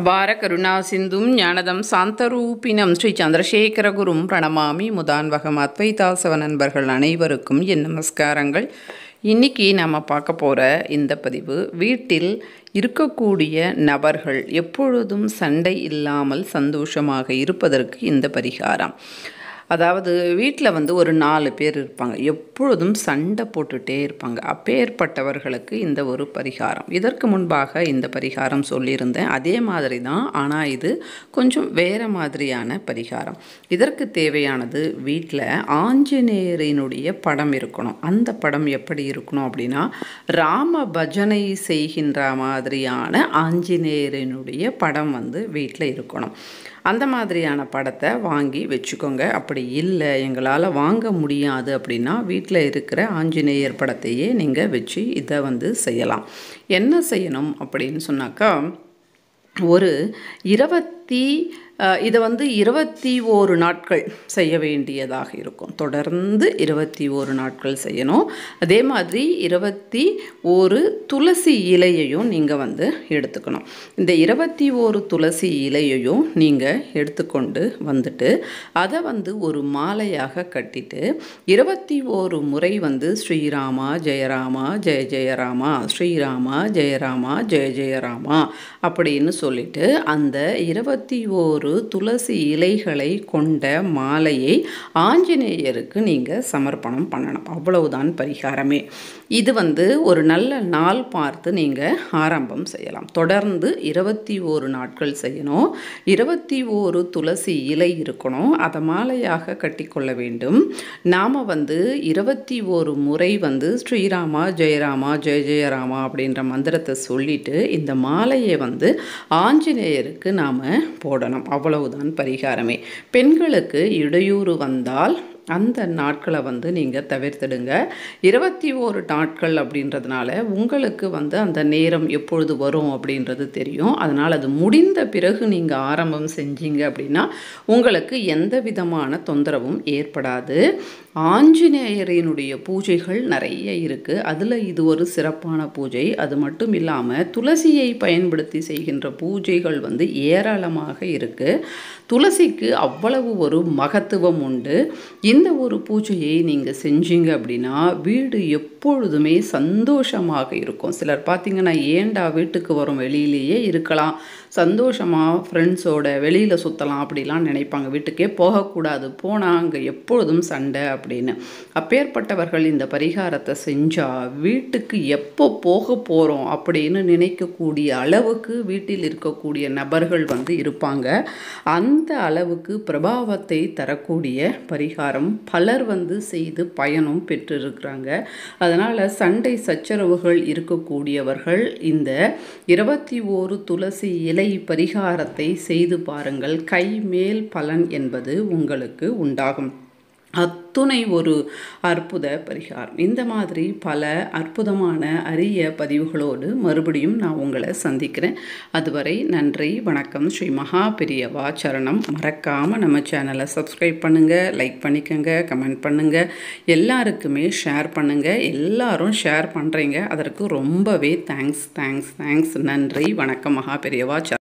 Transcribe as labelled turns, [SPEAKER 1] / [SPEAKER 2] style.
[SPEAKER 1] அபார கருணா சிந்தும் ஞானதம் சாந்தரூபினம் ஸ்ரீ சந்திரசேகரகுரும் பிரணமாமி முதான்வகம் அத்வைதாசவ நண்பர்கள் அனைவருக்கும் என் நமஸ்காரங்கள் இன்றைக்கி நம்ம பார்க்க போகிற இந்த பதிவு வீட்டில் இருக்கக்கூடிய நபர்கள் எப்பொழுதும் சண்டை இல்லாமல் சந்தோஷமாக இருப்பதற்கு இந்த பரிகாரம் அதாவது வீட்டில் வந்து ஒரு நாலு பேர் இருப்பாங்க எப்பொழுதும் சண்டை போட்டுகிட்டே இருப்பாங்க அப்பேற்பட்டவர்களுக்கு இந்த ஒரு பரிகாரம் இதற்கு முன்பாக இந்த பரிகாரம் சொல்லியிருந்தேன் அதே மாதிரி தான் ஆனால் இது கொஞ்சம் வேறு மாதிரியான பரிகாரம் இதற்கு தேவையானது வீட்டில் ஆஞ்சநேயரினுடைய படம் இருக்கணும் அந்த படம் எப்படி இருக்கணும் அப்படின்னா ராம பஜனை செய்கின்ற மாதிரியான ஆஞ்சநேயரினுடைய படம் வந்து வீட்டில் இருக்கணும் அந்த மாதிரியான படத்தை வாங்கி வச்சுக்கோங்க அப்படி இல்லை எங்களால் வாங்க முடியாது அப்படின்னா வீட்டில் இருக்கிற ஆஞ்சநேயர் படத்தையே நீங்கள் வச்சு இதை வந்து செய்யலாம் என்ன செய்யணும் அப்படின்னு சொன்னாக்கா ஒரு இருபத்தி இதை வந்து இருபத்தி ஓரு நாட்கள் செய்ய வேண்டியதாக இருக்கும் தொடர்ந்து இருபத்தி ஓரு நாட்கள் செய்யணும் அதே மாதிரி இருபத்தி ஒரு துளசி இலையையும் நீங்கள் வந்து எடுத்துக்கணும் இந்த இருபத்தி ஒரு துளசி இலையையும் நீங்கள் எடுத்துக்கொண்டு வந்துட்டு அதை வந்து ஒரு மாலையாக கட்டிட்டு இருபத்தி ஓரு முறை வந்து ஸ்ரீராமா ஜெயராமா ஜெய ஜெயராமா ஸ்ரீராமா ஜெயராமா ஜெய ஜெயராமா அப்படின்னு சொல்லிட்டு அந்த இருபத்தி ஓரு ஒரு துளசி இலைகளை கொண்ட மாலையை ஆஞ்சநேயருக்கு நீங்கள் சமர்ப்பணம் பண்ணணும் அவ்வளவுதான் பரிகாரமே இது வந்து ஒரு நல்ல நாள் பார்த்து நீங்கள் ஆரம்பம் செய்யலாம் தொடர்ந்து இருபத்தி ஓரு நாட்கள் செய்யணும் இருபத்தி ஓரு துளசி இலை இருக்கணும் அதை மாலையாக கட்டிக்கொள்ள வேண்டும் நாம் வந்து இருபத்தி ஓரு முறை வந்து ஸ்ரீராமா ஜெயராமா ஜெய ஜெயராமா அப்படின்ற மந்திரத்தை சொல்லிட்டு இந்த மாலையை வந்து ஆஞ்சநேயருக்கு நாம் போடணும் அவ்வளவுதான் பரிகாரமே பெண்களுக்கு இடையூறு வந்தால் அந்த நாட்களை வந்து நீங்கள் தவிர்த்துடுங்க இருபத்தி ஓரு நாட்கள் அப்படின்றதுனால உங்களுக்கு வந்து அந்த நேரம் எப்பொழுது வரும் அப்படின்றது தெரியும் அதனால் அது முடிந்த பிறகு நீங்கள் ஆரம்பம் செஞ்சீங்க அப்படின்னா உங்களுக்கு எந்த விதமான தொந்தரவும் ஏற்படாது ஆஞ்சநேயரினுடைய பூஜைகள் நிறைய இருக்குது அதில் இது ஒரு சிறப்பான பூஜை அது மட்டும் இல்லாமல் துளசியை பயன்படுத்தி செய்கின்ற பூஜைகள் வந்து ஏராளமாக இருக்குது துளசிக்கு அவ்வளவு ஒரு மகத்துவம் உண்டு இந்த ஒரு பூஜையை நீங்கள் செஞ்சீங்க அப்படின்னா வீடு எப்பொழுதுமே சந்தோஷமாக இருக்கும் சிலர் பார்த்தீங்கன்னா ஏண்டா வீட்டுக்கு வரும் வெளியிலேயே இருக்கலாம் சந்தோஷமாக ஃப்ரெண்ட்ஸோட வெளியில் சுற்றலாம் அப்படிலாம் நினைப்பாங்க வீட்டுக்கே போகக்கூடாது போனால் அங்கே எப்பொழுதும் சண்டை அப்படின்னு அப்பேற்பட்டவர்கள் இந்த பரிகாரத்தை செஞ்சால் வீட்டுக்கு எப்போ போக போகிறோம் அப்படின்னு நினைக்கக்கூடிய அளவுக்கு வீட்டில் இருக்கக்கூடிய நபர்கள் வந்து இருப்பாங்க அந்த அளவுக்கு பிரபாவத்தை தரக்கூடிய பரிகாரம் பலர் வந்து செய்து பயனும் பெற்றிருக்கிறாங்க அதனால் சண்டை சச்சரவுகள் இருக்கக்கூடியவர்கள் இந்த இருபத்தி ஓரு துளசி இலை இதை பரிகாரத்தை செய்து பாருங்கள் கை மேல் பலன் என்பது உங்களுக்கு உண்டாகும் அத்துணை ஒரு அற்புத பரிகாரம் இந்த மாதிரி பல அற்புதமான அரிய பதிவுகளோடு மறுபடியும் நான் உங்களை சந்திக்கிறேன் அதுவரை நன்றி வணக்கம் ஸ்ரீ மகா பெரியவா சரணம் மறக்காமல் நம்ம சேனலை சப்ஸ்கிரைப் பண்ணுங்கள் லைக் பண்ணிக்கோங்க கமெண்ட் பண்ணுங்கள் எல்லாருக்குமே ஷேர் பண்ணுங்கள் எல்லாரும் ஷேர் பண்ணுறீங்க அதற்கு ரொம்பவே தேங்க்ஸ் தேங்க்ஸ் தேங்க்ஸ் நன்றி வணக்கம் மகா பெரியவா சரணம்